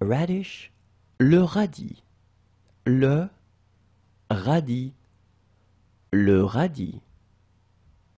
radish, le radis, le radis, le radis.